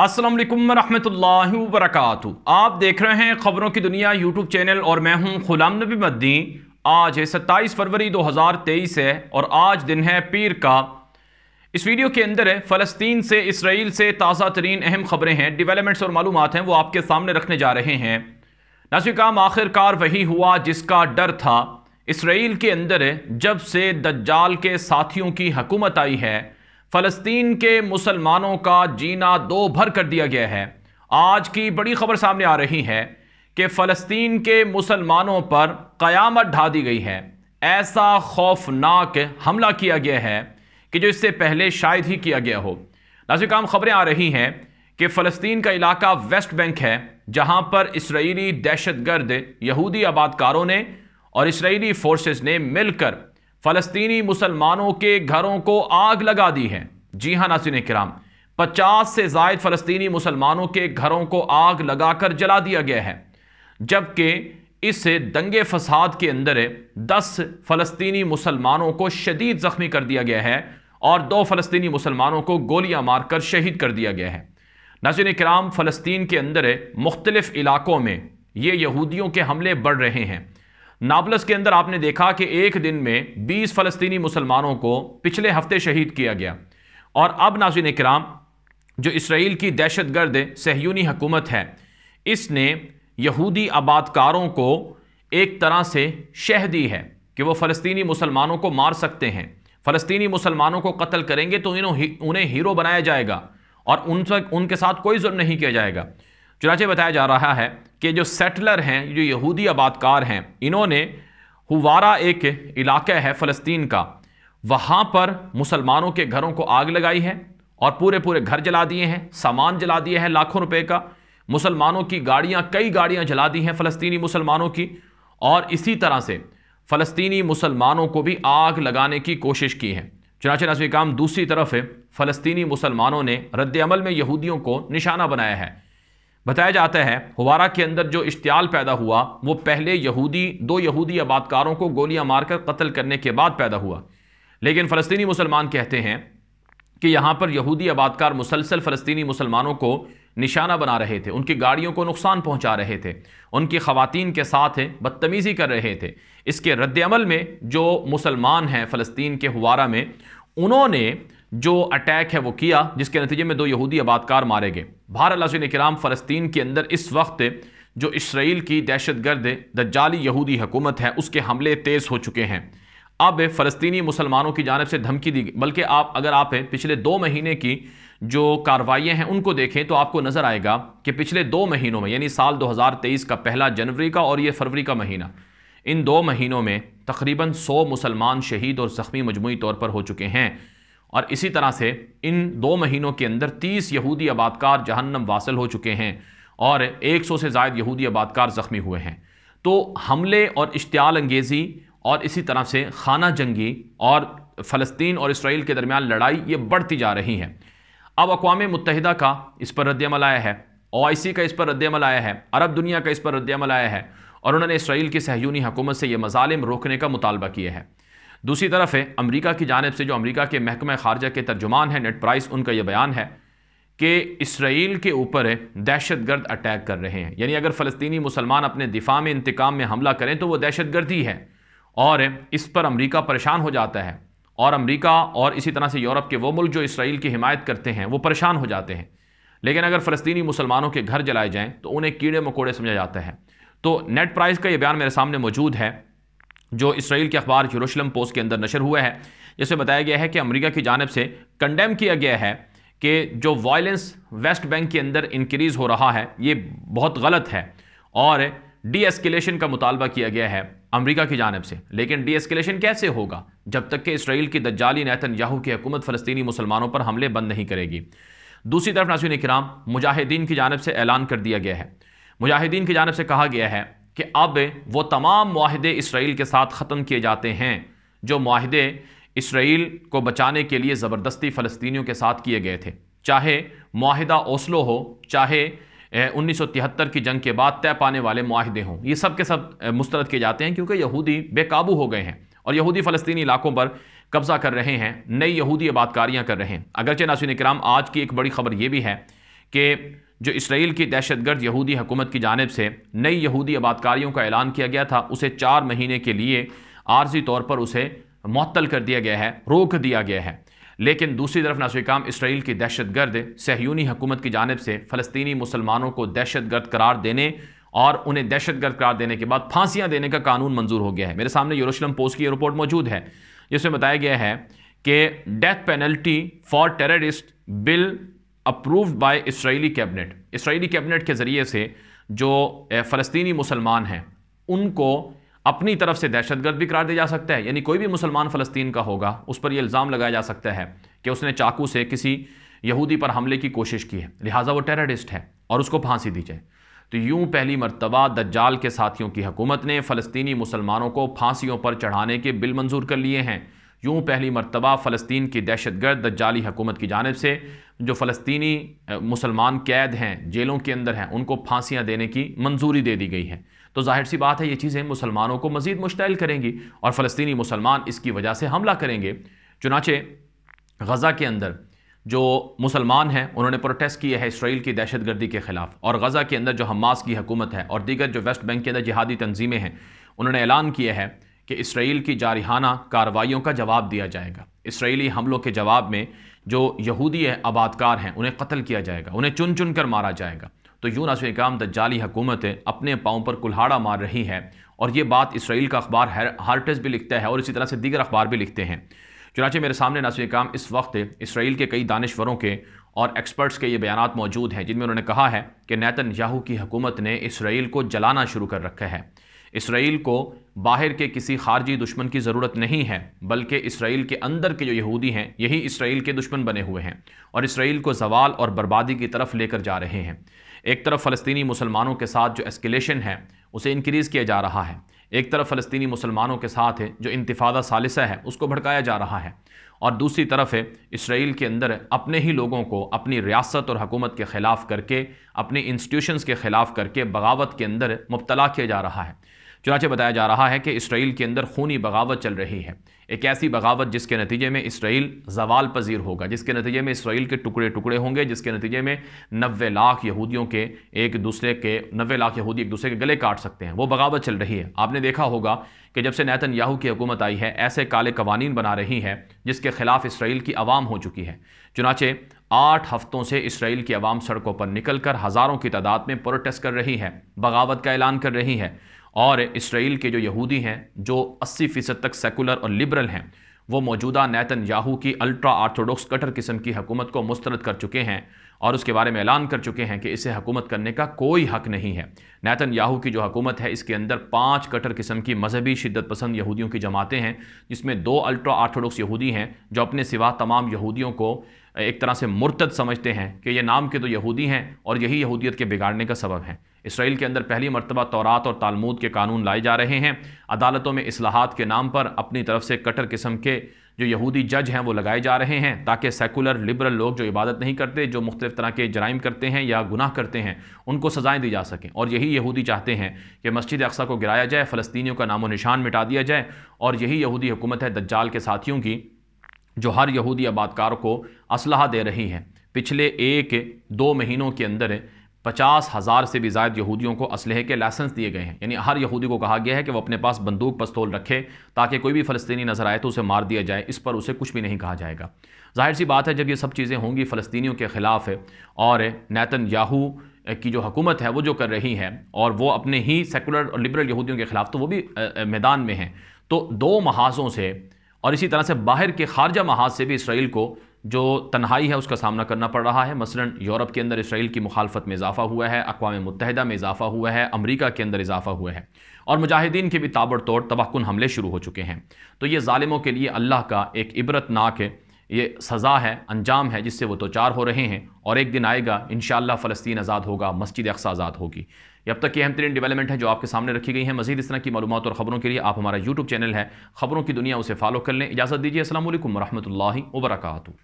असलम वालेकुम रहमतुल्लाहि आप देख रहे हैं खबरों की दुनिया यूट्यूब चैनल और मैं हूं गुलाम नबी मद्दी आज है 27 फरवरी 2023 है और आज दिन है पीर का इस वीडियो के अंदर है फ़लस्तीन से इसराइल से ताज़ा तरीन अहम खबरें हैं डेवलपमेंट्स और मालूम हैं वो आपके सामने रखने जा रहे हैं नासिर काम आखिरकार वही हुआ जिसका डर था इसराइल के अंदर जब से दज्जाल के साथियों की हकूमत आई है फ़लस्तीन के मुसलमानों का जीना दो भर कर दिया गया है आज की बड़ी खबर सामने आ रही है कि फ़लस्तीन के मुसलमानों पर क़यामत ढा दी गई है ऐसा खौफनाक हमला किया गया है कि जो इससे पहले शायद ही किया गया हो नाजिकाम खबरें आ रही हैं कि फ़लस्तीन का इलाका वेस्ट बैंक है जहां पर इसराइली दहशतगर्द यहूदी आबादकारों ने और इसराइली फोर्सेस ने मिलकर फलस्तीनी मुसलमानों के घरों को आग लगा दी है जी हाँ नासिन कराम पचास से जायद फलस्तीनी मुसलमानों के घरों को आग लगाकर जला दिया गया है जबकि इससे दंगे फसाद के अंदर दस फ़लस्तनी मुसलमानों को शदीद ज़ख्मी कर दिया गया है और दो फ़लस्तनी मुसलमानों को गोलियां मारकर शहीद कर दिया गया है नजर कराम फ़लस्तीन के अंदर मुख्तलिफ़ इलाकों में ये यहूदियों के हमले बढ़ रहे हैं नाबलस के अंदर आपने देखा कि एक दिन में 20 फ़लस्तीनी मुसलमानों को पिछले हफ्ते शहीद किया गया और अब नाजिन कराम जो इसराइल की दहशत गर्द सहयूनी हकूमत है इसने यहूदी आबादकारों को एक तरह से शह दी है कि वो फलस्तनी मुसलमानों को मार सकते हैं फलस्तनी मुसलमानों को कत्ल करेंगे तो इन्हों उन्हें हीरो बनाया जाएगा और उन उनके साथ कोई जुर्म नहीं किया जाएगा चुनाचे बताया जा रहा है कि जो सेटलर हैं जो यहूदी आबादकार हैं इन्होंने हुवारा एक इलाका है फ़लस्तीन का वहाँ पर मुसलमानों के घरों को आग लगाई है और पूरे पूरे घर जला दिए हैं सामान जला दिए हैं लाखों रुपए का मुसलमानों की गाड़ियाँ कई गाड़ियाँ जला दी हैं फ़लस्तीनी मुसलमानों की और इसी तरह से फ़लस्तीनी मुसलमानों को भी आग लगाने की कोशिश की है चुनाचे नजवी काम दूसरी तरफ फ़लस्तीनी मुसलमानों ने रद्दमल में यहूदियों को निशाना बनाया है बताया जाता है हुवारा के अंदर जो इश्तियाल पैदा हुआ वो पहले यहूदी दो यहूदी आबादकारों को गोलियां मारकर कत्ल करने के बाद पैदा हुआ लेकिन फ़लस्तनी मुसलमान कहते हैं कि यहाँ पर यहूदी आबादकार मुसलसल फ़लस्तनी मुसलमानों को निशाना बना रहे थे उनकी गाड़ियों को नुकसान पहुँचा रहे थे उनकी ख़वातीन के साथ बदतमीज़ी कर रहे थे इसके रद्दमल में जो मुसलमान हैं फ़लस्तीन के हुवारा में उन्होंने जो अटैक है वो किया जिसके नतीजे में दो यहूदी आबादकार मारे गए भारत लसिन कराम फ़लस्तीन के अंदर इस वक्त जो इसराइल की दहशत गर्द दज्जाली यहूदी हुकूमत है उसके हमले तेज़ हो चुके हैं अब फ़लस्तनी मुसलमानों की जानब से धमकी दी गई बल्कि आप अगर आप पिछले दो महीने की जो कार्रवाइयाँ हैं उनको देखें तो आपको नज़र आएगा कि पिछले दो महीनों में यानी साल 2023 का पहला जनवरी का और ये फरवरी का महीना इन दो महीनों में तकरीबन 100 मुसलमान शहीद और ज़ख्मी मजमू तौर पर हो चुके हैं और इसी तरह से इन दो महीनों के अंदर तीस यहूदी आबादकार जहन्नम वासिल हो चुके हैं और एक सौ से जायद यहूदी आबादकार ज़ख्मी हुए हैं तो हमले और इश्तियाल अंगेज़ी और इसी तरह से खाना जंगी और फ़लस्तीन और इसराइल के दरमियान लड़ाई ये बढ़ती जा रही है अब अकवा मुतहदा का इस पर रद्दमल आया है ओ का इस पर रद्दमल आया है अरब दुनिया का इस पर रद्दमल आया है और उन्होंने इसराइल की सहयूनी हुकूमत से ये मजालिम रोकने का मुतालबा किया है दूसरी तरफ है अमरीका की जानब से जो अमरीका के महकमा खारजा के तर्जुमान हैं नेट प्राइस उनका यह बयान है कि इसराइल के ऊपर दहशत गर्द अटैक कर रहे हैं यानी अगर फ़लस्तनी मुसलमान अपने दिफा में इंतकाम में हमला करें तो वह दहशत ही है और इस पर अमरीका परेशान हो जाता है और अमरीका और इसी तरह से यूरोप के वो मुल्क जो इसराइल की हिमायत करते हैं वो परेशान हो जाते हैं लेकिन अगर फ़लस्तनी मुसलमानों के घर जलाए जाएँ तो उन्हें कीड़े मकोड़े समझा जाता है तो नेट प्राइस का ये बयान मेरे सामने मौजूद है जो इसराइल के अखबार जरूशलम पोस्ट के अंदर नशर हुआ है जिसमें बताया गया है कि अमेरिका की जानब से कंडेम किया गया है कि जो वायलेंस वेस्ट बैंक के अंदर इंक्रीज़ हो रहा है ये बहुत गलत है और डी एस्केलेशन का मुतालबा किया गया है अमेरिका की जानब से लेकिन डी एस्केलेशन कैसे होगा जब तक कि इसराइल की दज्जाली नैतन याहू की हुकूमत फ़लस्तनी मुसलमानों पर हमले बंद नहीं करेगी दूसरी तरफ नासिन कराम मुजाहिदीन की जानब से ऐलान कर दिया गया है मुजाहिदीन की जानब से कहा गया है कि अब वो तमाम माहदे इसराइल के साथ ख़त्म किए जाते हैं जो माहदे इसराइल को बचाने के लिए ज़बरदस्ती फलस्तियों के साथ किए गए थे चाहे माहदा ओसलो हो चाहे उन्नीस सौ तिहत्तर की जंग के बाद तय पाने वाले माहदे हों ये सब के सब मुस्तरद किए जाते हैं क्योंकि यहूदी बेकाबू हो गए हैं और यहूदी फ़लस्तनी इलाकों पर कब्ज़ा कर रहे हैं नई यहूदी आबादकारियाँ कर रहे हैं अगरचे नासिन कराम आज की एक बड़ी खबर ये भी है कि जो इसराइल की दहशतगर्द यहूदी हकूमत की जानब से नई यहूदी आबादकारियों का ऐलान किया गया था उसे चार महीने के लिए आर्जी तौर पर उसे मअतल कर दिया गया है रोक दिया गया है लेकिन दूसरी तरफ नासिकाम इसराइल की दहशतगर्द सहयूनी हकूमत की जानब से फ़लस्तनी मुसलमानों को दहशतगर्द करार देने और उन्हें दहशतगर्द करार देने के बाद फांसियाँ देने का कानून मंजूर हो गया है मेरे सामने यूरोशलम पोस्ट की रिपोर्ट मौजूद है जिसमें बताया गया है कि death penalty for terrorist bill approved by Israeli cabinet Israeli cabinet के ज़रिए से जो फ़लस्तनी मुसलमान हैं उनको अपनी तरफ से दहशतगर्द भी करार दिया जा सकता है यानी कोई भी मुसलमान फ़लस्तीन का होगा उस पर यह इल्ज़ाम लगाया जा सकता है कि उसने चाकू से किसी यहूदी पर हमले की कोशिश की है लिहाजा वो टेररिस्ट है और उसको फांसी दी जाए तो यूं पहली मरतबा दज्जाल के साथियों की हकूमत ने फ़लस्तनी मुसलमानों को फांसीियों पर चढ़ाने के बिल मंजूर कर लिए हैं यूँ पहली मरतबा फ़लस्तीन की दहशत गर्द जाली हकूमत की जानब से जो फ़लस्तनी मुसलमान कैद हैं जेलों के अंदर हैं उनको फांसियाँ देने की मंजूरी दे दी गई है तो जाहिर सी बात है ये चीज़ें मुसलमानों को मज़ीद मुश्तल करेंगी और फ़लस्तनी मुसलमान इसकी वजह से हमला करेंगे चुनाचे गज़ा के अंदर जो मुसलमान हैं उन्होंने प्रोटेस्ट किया है इसराइल की दहशत गर्दी के ख़िलाफ़ और गज़ा के अंदर जो हमास की हकूमत है और दीगर जो वेस्ट बैंक के अंदर जिहादी तंजीमें हैं उन्होंने ऐलान किया है कि इसराइल की जारहाना कार्रवाइयों का जवाब दिया जाएगा इसराइली हमलों के जवाब में जो यहूदी है आबादकार हैं उन्हें कत्ल किया जाएगा उन्हें चुन चुन कर मारा जाएगा तो यूं नसम दज्जाली हकूमतें अपने पाँव पर कुल्हाड़ा मार रही है और ये बात इसराइल का अखबार हार्टस भी लिखता है और इसी तरह से दीगर अखबार भी लिखते हैं चुनाचे मेरे सामने नासिर इकाम इस वक्त इसराइल के कई दानश्वरों के और एक्सपर्ट्स के ये बयान मौजूद हैं जिनमें उन्होंने कहा है कि नैतन याहू की हकूमत ने इसराइल को जलाना शुरू कर रखा है इसराइल को बाहर के किसी खारजी दुश्मन की ज़रूरत नहीं है बल्कि इसराइल के अंदर के जो यहूदी हैं यही इसराइल के दुश्मन बने हुए हैं और इसराइल को जवाल और बर्बादी की तरफ लेकर जा रहे हैं एक तरफ फ़लस्तनी मुसलमानों के साथ जो एस्केलेशन है उसे इनक्रीज़ किया जा रहा है एक तरफ फ़लस्तनी मुसलमानों के साथ है जो इंतफादा सालसा है उसको भड़काया जा रहा है और दूसरी तरफ है इसराइल के अंदर अपने ही लोगों को अपनी रियासत और हकूमत के ख़िलाफ़ करके अपने इंस्टीट्यूशंस के ख़िलाफ़ करके बगावत के अंदर मुबतला किया जा रहा है चुनाचे बताया जा रहा है कि इसराइल के अंदर खूनी बगावत चल रही है एक ऐसी बगावत जिसके नतीजे में इसराइल जवाल पजीर होगा जिसके नतीजे में इसराइल के टुकड़े टुकड़े होंगे जिसके नतीजे में नबे लाख यहूदियों के एक दूसरे के नबे लाख यहूदी एक दूसरे के गले काट सकते हैं वो बगावत चल रही है आपने देखा होगा कि जब से नैतन याहू की हुकूमत आई है ऐसे काले कवानीन बना रही हैं जिसके खिलाफ इसराइल की आवाम हो चुकी है चुनाचे आठ हफ्तों से इसराइल की आवाम सड़कों पर निकलकर हज़ारों की तादाद में प्रोटेस्ट कर रही है बगावत का ऐलान कर रही है और इसराइल के जो यहूदी हैं जो 80 फ़ीसद तक सेकुलर और लिबरल हैं वो मौजूदा नैतन याहू की अल्ट्रा आर्थोडॉक्स कटर किस्म की हुकूमत को मुस्तरद कर चुके हैं और उसके बारे में ऐलान कर चुके हैं कि इसे हुकूमत करने का कोई हक नहीं है नैतन याहू की जो हुकूमत है इसके अंदर पांच कटर किस्म की मजहबी शिदत पसंद यहूदियों की जमातें हैं जिसमें दो अल्ट्रा आर्थोडॉक्स यहूदी हैं जो अपने सिवा तमाम यहूदियों को एक तरह से मुर्तद समझते हैं कि ये नाम के तो यहूदी हैं और यही यहूदियत के बिगाड़ने का सबब है इसराइल के अंदर पहली मरतबा तौरात और तालमूद के कानून लाए जा रहे हैं अदालतों में असलाहत के नाम पर अपनी तरफ से कटर किस्म के जो यहूदी जज हैं वो लगाए जा रहे हैं ताकि सेकुलर लिबरल लोग जो इबादत नहीं करते जो मुख्तलिफ तरह के जराइम करते हैं या गुनाह करते हैं उनको सजाएँ दी जा सकें और यही यहूदी चाहते हैं कि मस्जिद अक्सा को गिराया जाए फ़लस्तियों का नामो निशान मिटा दिया जाए और यही यहूदी हुकूमत है दज्जाल के साथियों की जो हर यहूदी आबादकार को असलाह दे रही है पिछले एक दो महीनों के अंदर पचास हज़ार से भी ज़ायद यहूदियों को इसलहे के लाइसेंस दिए गए हैं यानी हर यहूदी को कहा गया है कि वो अपने पास बंदूक पस्तौल रखे ताकि कोई भी फ़लस्तनी नज़र आए तो उसे मार दिया जाए इस पर उसे कुछ भी नहीं कहा जाएगा जाहिर सी बात है जब ये सब चीज़ें होंगी फ़लस्तनीों के ख़िलाफ़ है और नैतन याहू की जो हुकूमत है वो जो कर रही है और वो अपने ही सेकुलर और लिबरल यहूदियों के ख़िलाफ़ तो वो भी मैदान में हैं तो दो महाजों से और इसी तरह से बाहर के खारजा महाज से भी इसराइल को जो तन्हाई है उसका सामना करना पड़ रहा है मसलन यूरोप के अंदर इसराइल की मुखालफत में इजाफा हुआ है अकवा मुतहदा में इजाफा हुआ है अमरीका के अंदर इजाफा हुआ है और मुजाहिदीन के भी ताबड़तोड़ तबाहकुन हमले शुरू हो चुके हैं तो ये ालिमों के लिए अल्लाह का एक इबरतनाक है ये सज़ा है अंजाम है जिससे वो तो चार हो रहे हैं और एक दिन आएगा इन फ़लस्तीन आज़ाद होगा मस्जिद अक्सा आज़ाद होगी अब तक की अहम तरीन डेवलपमेंट है जो आपके सामने रखी गई है मजीद इस तरह की मालूम और ख़बरों के लिए आप हमारा यूट्यूब चैनल है ख़बरों की दुनिया उसे फॉलो कर लें इजाज़त दीजिए असल वरहमल वर्का